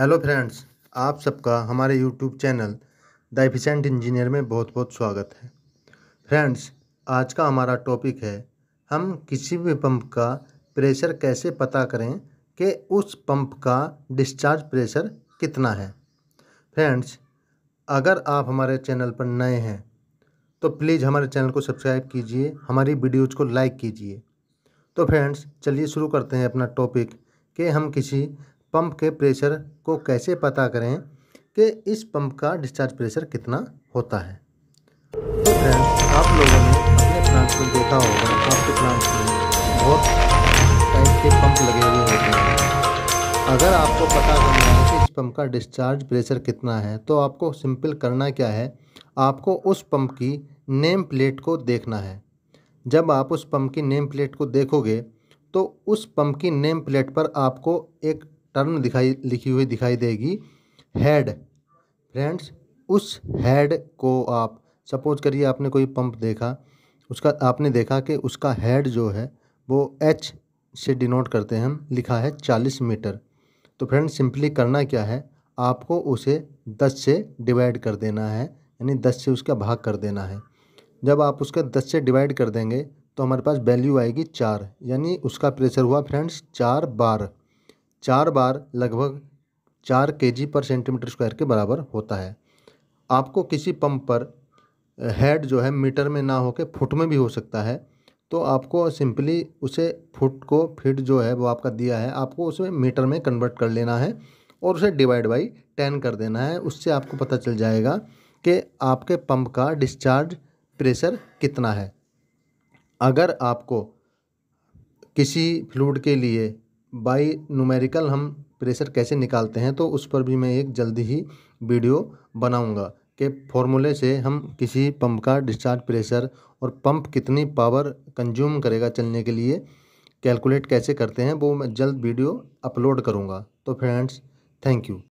hello friends आप सबका हमारे YouTube channel the efficient engineer में बहुत बहुत स्वागत है फ्रेंड्स आज का हमारा टॉपिक है हम किसी भी पंप का प्रेशर कैसे पता करें कि उस पंप का डिस्चार्ज प्रेशर कितना है फ्रेंड्स अगर आप हमारे चैनल पर नए हैं तो प्लीज़ हमारे चैनल को सब्सक्राइब कीजिए हमारी वीडियोज़ को लाइक कीजिए तो फ्रेंड्स चलिए शुरू करते हैं अपना टॉपिक कि हम किसी पंप के प्रेशर को कैसे पता करें कि इस पंप का डिस्चार्ज प्रेशर कितना होता है तो फ्रेंड्स आप लोगों ने अपने प्लांट में देखा होगा आपके प्लांट में बहुत टाइप के पंप लगे हुए होते हैं अगर आपको पता करना है कि इस पंप का डिस्चार्ज प्रेशर कितना है तो आपको सिंपल करना क्या है आपको उस पंप की नेम प्लेट को देखना है जब आप उस पंप की नेम प्लेट को देखोगे तो उस पंप की नेम प्लेट पर आपको एक टर्म दिखाई लिखी हुई दिखाई देगी हेड फ्रेंड्स उस हेड को आप सपोज करिए आपने कोई पंप देखा उसका आपने देखा कि उसका हेड जो है वो एच से डिनोट करते हैं हम लिखा है चालीस मीटर तो फ्रेंड सिंपली करना क्या है आपको उसे दस से डिवाइड कर देना है यानी दस से उसका भाग कर देना है जब आप उसका दस से डिवाइड कर देंगे तो हमारे पास वैल्यू आएगी चार यानी उसका प्रेशर हुआ फ्रेंड्स चार बार चार बार लगभग चार के जी पर सेंटीमीटर स्क्वायर के बराबर होता है आपको किसी पंप पर हेड जो है मीटर में ना होके फुट में भी हो सकता है तो आपको सिंपली उसे फुट को फिट जो है वो आपका दिया है आपको उसमें मीटर में कन्वर्ट कर लेना है और उसे डिवाइड बाई टेन कर देना है उससे आपको पता चल जाएगा कि आपके पंप का डिस्चार्ज प्रेशर कितना है अगर आपको किसी फ्लूड के लिए बाई नूमेरिकल हम प्रेशर कैसे निकालते हैं तो उस पर भी मैं एक जल्दी ही वीडियो बनाऊंगा कि फॉर्मूले से हम किसी पंप का डिस्चार्ज प्रेशर और पंप कितनी पावर कंज्यूम करेगा चलने के लिए कैलकुलेट कैसे करते हैं वो मैं जल्द वीडियो अपलोड करूँगा तो फ्रेंड्स थैंक यू